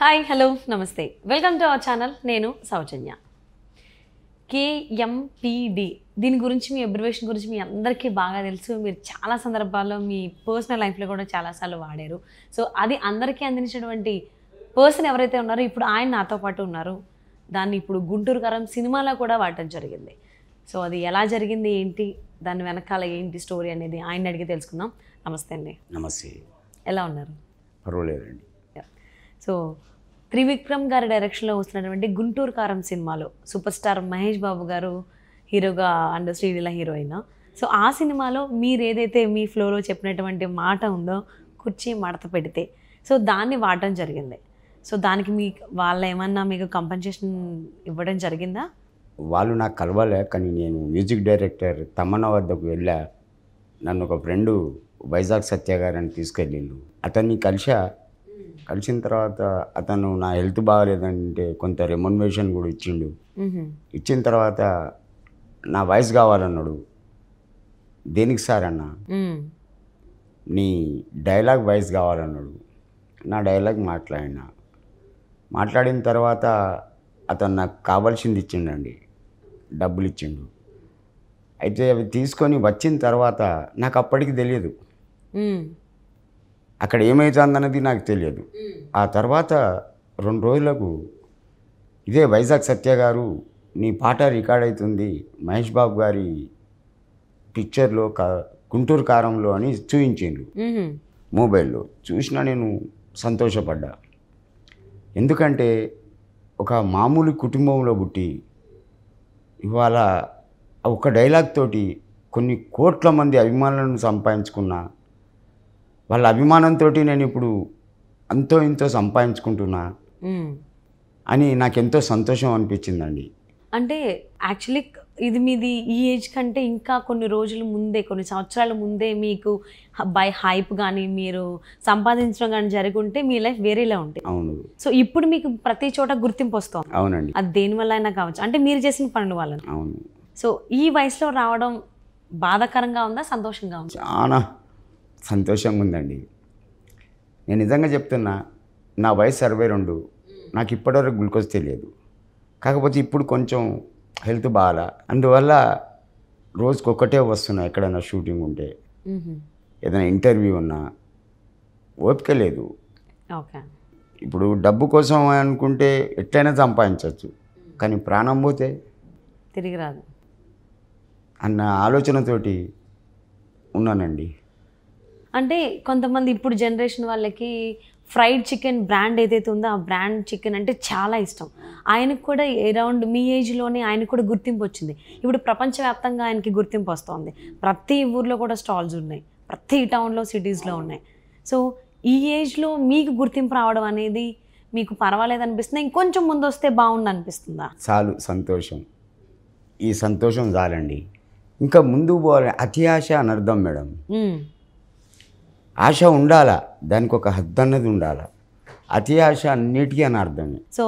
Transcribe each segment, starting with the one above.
Hi hello నమస్తే welcome to our channel నేను సౌజన్య కేఎంపిడి దీని గురించి మీ అబ్రివేషన్ గురించి మీ అందరికీ బాగా తెలుసు మీరు చాలా సందర్భాల్లో మీ పర్సనల్ లైఫ్లో కూడా చాలాసార్లు వాడారు సో అది అందరికీ అందించినటువంటి పర్సన్ ఎవరైతే ఉన్నారో ఇప్పుడు ఆయన నాతో పాటు ఉన్నారు దాన్ని ఇప్పుడు గుంటూరు కరం సినిమాలో కూడా వాడటం జరిగింది సో అది ఎలా జరిగింది ఏంటి దాని వెనకాల ఏంటి స్టోరీ అనేది ఆయన అడిగి తెలుసుకుందాం నమస్తే అండి నమస్తే ఎలా ఉన్నారు పర్వాలేదండి సో త్రివిక్రమ్ గారి డైరెక్షన్లో వస్తున్నటువంటి గుంటూరు కారం సినిమాలో సూపర్ స్టార్ మహేష్ బాబు గారు హీరోగా అండ్ శ్రీలీల హీరోయిన్ సో ఆ సినిమాలో మీరు ఏదైతే మీ ఫ్లోలో చెప్పినటువంటి మాట ఉందో కుర్చీ మడత పెడితే సో దాన్ని వాడటం జరిగింది సో దానికి మీ వాళ్ళు ఏమన్నా మీకు కంపెన్సేషన్ ఇవ్వడం జరిగిందా వాళ్ళు నాకు కలవలే కానీ నేను మ్యూజిక్ డైరెక్టర్ తమన్న వద్దకు వెళ్ళా నన్ను ఒక ఫ్రెండు వైజాగ్ సత్య అని తీసుకెళ్ళిండు అతన్ని కలిసా కలిసిన తర్వాత అతను నా హెల్త్ బాగాలేదంటే కొంత రెమోన్వేషన్ కూడా ఇచ్చిండు ఇచ్చిన తర్వాత నా వాయిస్ కావాలన్నాడు దేనికి సార్ అన్న నీ డైలాగ్ వాయిస్ కావాలన్నాడు నా డైలాగ్ మాట్లాడిన మాట్లాడిన తర్వాత అతను నాకు కావాల్సింది ఇచ్చిండండి డబ్బులు ఇచ్చిండు అయితే అవి తీసుకొని వచ్చిన తర్వాత నాకు అప్పటికి తెలియదు అక్కడ ఏమవుతుందన్నది నాకు తెలియదు ఆ తర్వాత రెండు రోజులకు ఇదే వైజాగ్ సత్య గారు నీ పాట రికార్డ్ అవుతుంది మహేష్ బాబు గారి పిక్చర్లో కా గుంటూరు కారంలో అని చూపించిండు మొబైల్లో చూసినా నేను సంతోషపడ్డా ఎందుకంటే ఒక మామూలు కుటుంబంలో పుట్టి ఇవాళ ఒక డైలాగ్ తోటి కొన్ని కోట్ల మంది అభిమానులను సంపాదించుకున్న వాళ్ళ అభిమానంతో నేను ఇప్పుడు అంతో ఇంతో సంపాదించుకుంటున్నా అని నాకు ఎంతో సంతోషం అనిపించిందండి అంటే యాక్చువల్లీ ఇది మీది ఈ ఏజ్ కంటే ఇంకా కొన్ని రోజుల ముందే కొన్ని సంవత్సరాల ముందే మీకు బై హైప్ కానీ మీరు సంపాదించడం కానీ జరుగుంటే మీ లైఫ్ వేరేలా ఉంటుంది అవును సో ఇప్పుడు మీకు ప్రతి చోట గుర్తింపు వస్తుంది అవునండి అది దేనివల్ల అయినా కావచ్చు అంటే మీరు చేసిన పనుల వాళ్ళని అవును సో ఈ వయసులో రావడం బాధాకరంగా ఉందా సంతోషంగా ఉందా చాలా సంతోషంగా ఉందండి నేను నిజంగా చెప్తున్నా నా వయసు అరవై రెండు నాకు ఇప్పటివరకు గ్లూకోజ్ తెలియదు కాకపోతే ఇప్పుడు కొంచెం హెల్త్ బాగా అందువల్ల రోజుకి ఒక్కటే వస్తున్నా ఎక్కడైనా షూటింగ్ ఉంటే ఏదైనా ఇంటర్వ్యూ ఉన్నా ఓపిక లేదు ఇప్పుడు డబ్బు కోసం అనుకుంటే ఎట్లయినా సంపాదించవచ్చు కానీ ప్రాణం పోతే తిరిగి రాదు అన్న ఆలోచనతోటి ఉన్నానండి అంటే కొంతమంది ఇప్పుడు జనరేషన్ వాళ్ళకి ఫ్రైడ్ చికెన్ బ్రాండ్ ఏదైతే ఉందో ఆ బ్రాండ్ చికెన్ అంటే చాలా ఇష్టం ఆయనకు కూడా అరౌండ్ మీ ఏజ్లోనే ఆయనకు కూడా గుర్తింపు వచ్చింది ఇప్పుడు ప్రపంచవ్యాప్తంగా ఆయనకి గుర్తింపు వస్తుంది ప్రతి ఊర్లో కూడా స్టాల్స్ ఉన్నాయి ప్రతి టౌన్లో సిటీస్లో ఉన్నాయి సో ఈ ఏజ్లో మీకు గుర్తింపు రావడం అనేది మీకు పర్వాలేదు అనిపిస్తుంది ఇంకొంచెం ముందు వస్తే బాగుంది అనిపిస్తుందా చాలు సంతోషం ఈ సంతోషం చాలండి ఇంకా ముందు పోవాలి అని అనర్థం మేడం ఆశ ఉండాలా దానికి ఒక హద్దు అన్నది ఉండాలా అతి ఆశ అన్నిటికీ అని అర్థమే సో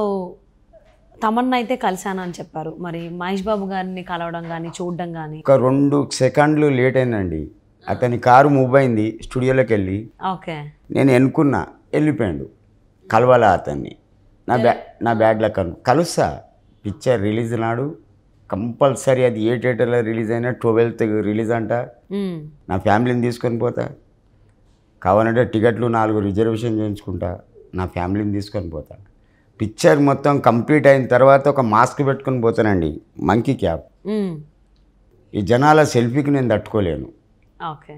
తమన్న అయితే కలిశాను అని చెప్పారు మరి మహేష్ బాబు గారిని కలవడం కానీ చూడడం కానీ ఒక రెండు సెకండ్లు లేట్ అయిందండి అతని కారు మూవ్ అయింది స్టూడియోలోకి వెళ్ళి ఓకే నేను ఎన్నుకున్నా వెళ్ళిపోయాడు కలవాలా అతన్ని నా బ్యా నా బ్యాగ్లో కను కలుస్తా పిక్చర్ రిలీజ్ నాడు కంపల్సరీ అది ఏ థియేటర్లో రిలీజ్ అయినా ట్వెల్త్ రిలీజ్ అంట నా ఫ్యామిలీని తీసుకొని పోతా కావాలంటే టికెట్లు నాలుగు రిజర్వేషన్ చేయించుకుంటా నా ఫ్యామిలీని తీసుకొని పోతా పిక్చర్ మొత్తం కంప్లీట్ అయిన తర్వాత ఒక మాస్క్ పెట్టుకొని పోతానండి మంకీ క్యాబ్ ఈ జనాల సెల్ఫీకి నేను తట్టుకోలేను ఓకే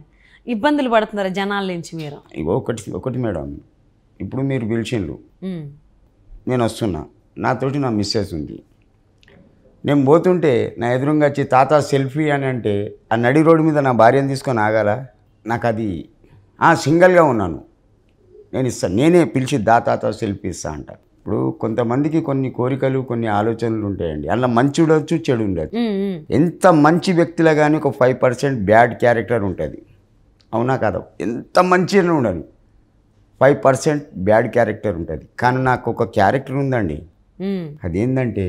ఇబ్బందులు పడుతున్నారు జనాల నుంచి మీరు ఒకటి ఒకటి మేడం ఇప్పుడు మీరు పిలిచిండ్రు నేను వస్తున్నా నాతోటి నా మిస్సెస్ ఉంది నేను పోతుంటే నా ఎదురుగా వచ్చి తాత సెల్ఫీ అని అంటే ఆ నడి రోడ్డు మీద నా భార్యను తీసుకొని ఆగాల నాకు అది సింగిల్గా ఉన్నాను నేను ఇస్తాను నేనే పిలిచి దాతాతో సెల్ఫీ ఇస్తా అంట ఇప్పుడు కొంతమందికి కొన్ని కోరికలు కొన్ని ఆలోచనలు ఉంటాయండి అలా మంచి ఉండొచ్చు చెడు ఉండదు ఎంత మంచి వ్యక్తిలో కానీ ఒక ఫైవ్ పర్సెంట్ బ్యాడ్ క్యారెక్టర్ ఉంటుంది అవునా కాదా ఎంత మంచి ఉండను ఫైవ్ పర్సెంట్ బ్యాడ్ క్యారెక్టర్ ఉంటుంది కానీ నాకు ఒక క్యారెక్టర్ ఉందండి అదేంటంటే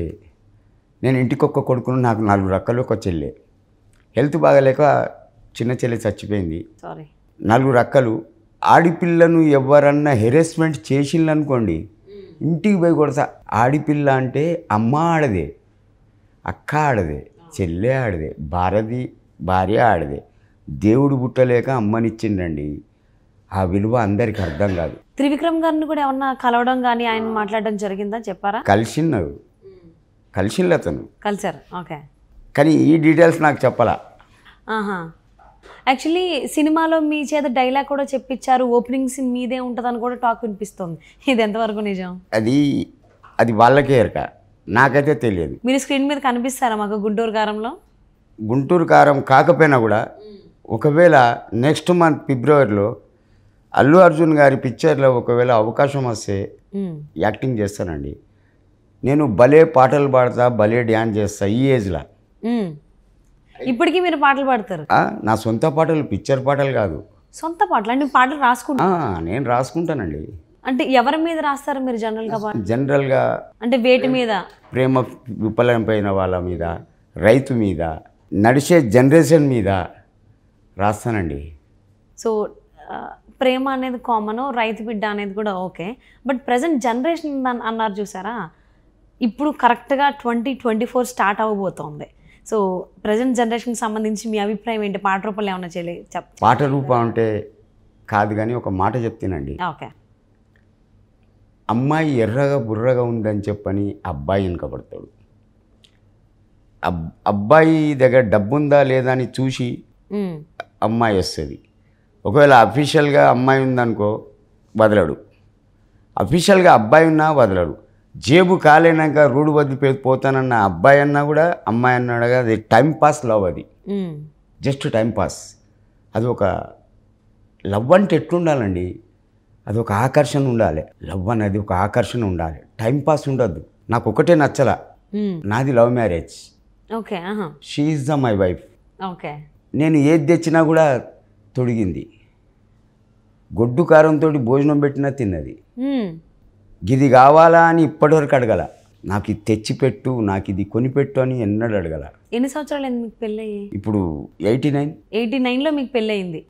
నేను ఇంటికొక్క కొడుకును నాకు నాలుగు రకాలు ఒక చెల్లె హెల్త్ బాగాలేక చిన్న చెల్లె చచ్చిపోయింది సారీ నలుగురు అక్కలు ఆడిపిల్లను ఎవరన్నా హెరాస్మెంట్ చేసిందనుకోండి ఇంటికి పోయి కొడతా ఆడిపిల్ల అంటే అమ్మ ఆడదే అక్క ఆడదే చెల్లె ఆడదే భారతి భార్య ఆడదే దేవుడు పుట్టలేక అమ్మనిచ్చిండండి ఆ విలువ అందరికి అర్థం కాదు త్రివిక్రమ్ గారిని కూడా ఏమన్నా కలవడం కానీ ఆయన మాట్లాడడం జరిగిందా చెప్పారా కలిసిన్నారు కలిసిండు అతను కలిసారు ఓకే కానీ ఈ డీటెయిల్స్ నాకు చెప్పాలా యాక్చువల్లీ సినిమాలో మీ చేత డైలాగ్ కూడా చెప్పించారు ఓపెనింగ్ సీన్ మీదే ఉంటుందని కూడా టాక్ వినిపిస్తుంది ఇది ఎంతవరకు నిజం అది అది వాళ్ళకే ఎరక నాకైతే తెలియదు మీరు స్క్రీన్ మీద కనిపిస్తారా మాకు గుంటూరు కారంలో గుంటూరు కారం కాకపోయినా కూడా ఒకవేళ నెక్స్ట్ మంత్ ఫిబ్రవరిలో అల్లు అర్జున్ గారి పిక్చర్లో ఒకవేళ అవకాశం వస్తే యాక్టింగ్ hmm. చేస్తానండి నేను భలే పాటలు పాడతా భలే డ్యాన్స్ చేస్తా ఈ ఏజ్లో ఇప్పటికీ మీరు పాటలు పాడతారు నా సొంత పాటలు పిక్చర్ పాటలు కాదు సొంత పాటలు అంటే పాటలు రాసుకుంటా నేను రాసుకుంటానండి అంటే ఎవరి మీద రాస్తారు మీరు జనరల్గా జనరల్గా అంటే వేటి మీద ప్రేమ పైన వాళ్ళ మీద రైతు మీద నడిచే జనరేషన్ మీద రాస్తానండి సో ప్రేమ అనేది కామన్ రైతు బిడ్డ అనేది కూడా ఓకే బట్ ప్రజెంట్ జనరేషన్ అన్నారు చూసారా ఇప్పుడు కరెక్ట్గా ట్వంటీ ట్వంటీ ఫోర్ స్టార్ట్ అవ్వబోతోంది సో ప్రజెంట్ జనరేషన్కి సంబంధించి మీ అభిప్రాయం ఏంటి పాట రూపంలో ఏమైనా చేయలే చెప్ పాట రూపం అంటే కాదు కానీ ఒక మాట చెప్తానండి ఓకే అమ్మాయి ఎర్రగా బుర్రగా ఉందని చెప్పని అబ్బాయి వెనుకబడతాడు అబ్బాయి దగ్గర డబ్బు ఉందా లేదా అని చూసి అమ్మాయి వస్తుంది ఒకవేళ అఫీషియల్గా అమ్మాయి ఉందనుకో వదలడు అఫీషియల్గా అబ్బాయి ఉన్నా వదలడు జేబు కాలేనాక రూడు వదిలిపో పోతానన్న అబ్బాయి అన్నా కూడా అమ్మాయి అన్నాడు కదా అది టైంపాస్ లవ్ అది జస్ట్ టైంపాస్ అది ఒక లవ్ అంటే ఎట్లుండాలండి అది ఒక ఆకర్షణ ఉండాలి లవ్ అనేది ఒక ఆకర్షణ ఉండాలి టైంపాస్ ఉండద్దు నాకు ఒకటే నచ్చల నాది love marriage okay she is the my wife okay నేను ఏది తెచ్చినా కూడా తొడిగింది గొడ్డు కారంతో భోజనం పెట్టినా తిన్నది ఇది కావాలా అని ఇప్పటివరకు అడగల నాకు ఇది తెచ్చిపెట్టు నాకు ఇది కొనిపెట్టు అని ఎన్నడూ అడగల ఎన్ని సంవత్సరాలు మీకు పెళ్ళయ్యి ఇప్పుడు ఎయిటీ నైన్ ఎయిటీ నైన్లో మీకు పెళ్ళయింది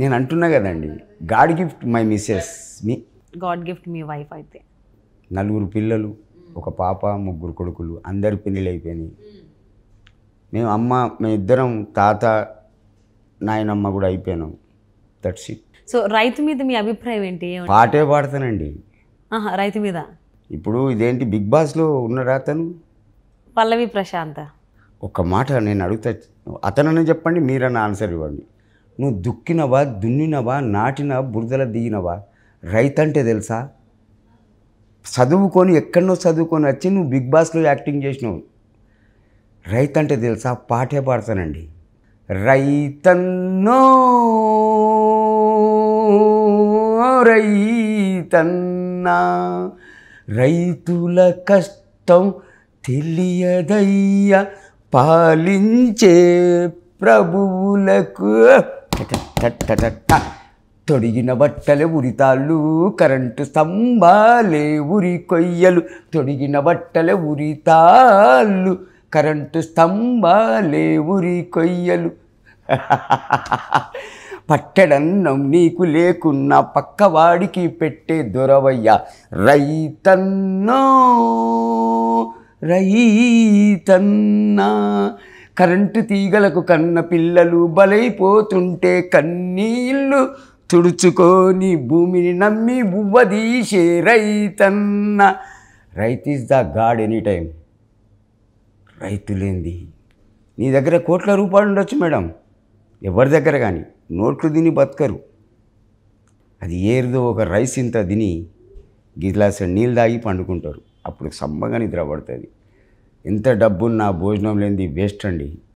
నేను అంటున్నా కదండి గాడ్ గిఫ్ట్ మై మిస్సెస్ మీ గాడ్ గిఫ్ట్ మీ వైఫ్ అయితే నలుగురు పిల్లలు ఒక పాప ముగ్గురు కొడుకులు అందరి పెళ్ళిళ్ళు అయిపోయినాయి మేము అమ్మ మేమిద్దరం తాత నాయనమ్మ కూడా అయిపోయినాం దట్స్ ఇట్ సో రైతు మీద మీ అభిప్రాయం ఏంటి పాటే పాడతానండి రైతు మీద ఇప్పుడు ఇదేంటి బిగ్ బాస్లో ఉన్నాడా అతను పల్లవి ప్రశాంత ఒక మాట నేను అడుగుతా అతనని చెప్పండి మీరన్న ఆన్సర్ ఇవ్వండి నువ్వు దుక్కినవా దున్నినవా నాటిన బురదల దిగినవా రైతు అంటే తెలుసా చదువుకొని ఎక్కడనో చదువుకొని వచ్చి నువ్వు బిగ్ బాస్లో యాక్టింగ్ చేసినావు రైతు అంటే తెలుసా పాటే పాడతానండి రైతన్నో రైతన్ నాయనా రైతుల కష్టం తెలియదయ్య పాలించే ప్రభువులకు తొడిగిన బట్టలే ఉరితాళ్ళు కరెంటు స్తంభాలే ఉరి కొయ్యలు తొడిగిన బట్టలే ఉరితాళ్ళు కరెంటు స్తంభాలే ఉరి కొయ్యలు పట్టెడన్నం నీకు లేకున్నా పక్కవాడికి పెట్టే దొరవయ్య రైతన్నో రైతన్నా కరెంటు తీగలకు కన్న పిల్లలు బలైపోతుంటే కన్నీళ్ళు తుడుచుకొని భూమిని నమ్మి బువ్వదీసే రైతన్న రైత్ is the god any time రైతులేంది నీ దగ్గర కోట్ల రూపాయలు ఉండొచ్చు మేడం ఎవరి దగ్గర కానీ నోట్లు తిని బతకరు అది ఏరుదో ఒక రైస్ ఇంత తిని గిలాసు నీళ్ళు తాగి పండుకుంటారు అప్పుడు సమ్మగా నిద్ర పడుతుంది ఎంత డబ్బున్నా భోజనం లేనిది వేస్ట్ అండి